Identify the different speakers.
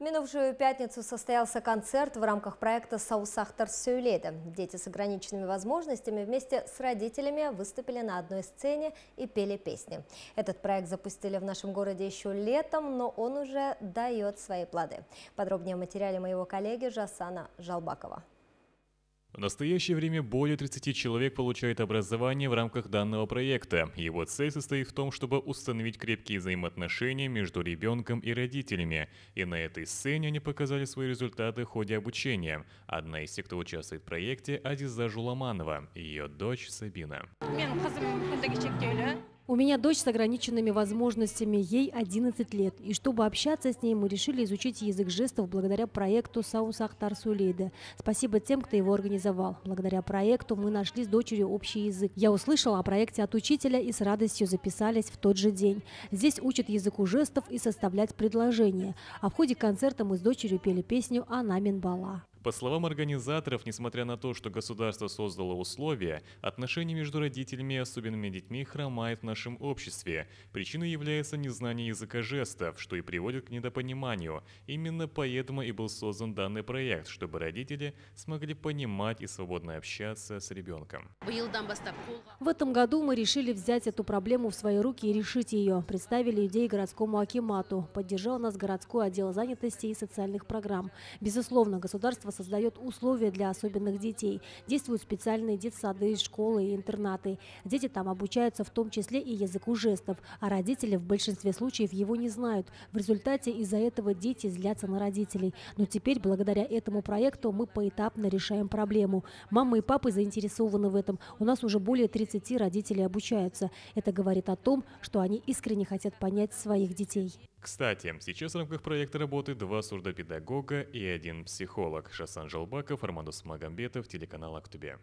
Speaker 1: минувшую пятницу состоялся концерт в рамках проекта «Саусахтар Сюйледа». Дети с ограниченными возможностями вместе с родителями выступили на одной сцене и пели песни. Этот проект запустили в нашем городе еще летом, но он уже дает свои плоды. Подробнее о материале моего коллеги Жасана Жалбакова.
Speaker 2: В настоящее время более 30 человек получают образование в рамках данного проекта. Его цель состоит в том, чтобы установить крепкие взаимоотношения между ребенком и родителями. И на этой сцене они показали свои результаты в ходе обучения. Одна из тех, кто участвует в проекте, Адиза Жуламанова ее дочь Сабина.
Speaker 3: У меня дочь с ограниченными возможностями, ей 11 лет, и чтобы общаться с ней, мы решили изучить язык жестов благодаря проекту «Саус Ахтар Сулейда». Спасибо тем, кто его организовал. Благодаря проекту мы нашли с дочерью общий язык. Я услышала о проекте от учителя и с радостью записались в тот же день. Здесь учат языку жестов и составлять предложения. А в ходе концерта мы с дочерью пели песню «Она Минбала».
Speaker 2: По словам организаторов, несмотря на то, что государство создало условия, отношения между родителями и особенными детьми хромает в нашем обществе. Причиной является незнание языка жестов, что и приводит к недопониманию. Именно поэтому и был создан данный проект, чтобы родители смогли понимать и свободно общаться с ребенком.
Speaker 3: В этом году мы решили взять эту проблему в свои руки и решить ее. Представили идеи городскому акимату. Поддержал нас городской отдел занятости и социальных программ. Безусловно, государство государство создает условия для особенных детей. Действуют специальные детсады, школы и интернаты. Дети там обучаются в том числе и языку жестов, а родители в большинстве случаев его не знают. В результате из-за этого дети злятся на родителей. Но теперь, благодаря этому проекту, мы поэтапно решаем проблему. Мамы и папы заинтересованы в этом. У нас уже более 30 родителей обучаются. Это говорит о том, что они искренне хотят понять своих детей.
Speaker 2: Кстати, сейчас в рамках проекта работы два сурдопедагога и один психолог – Шасан Жалбаков, Армандус Магамбетов, телеканал «Актубе».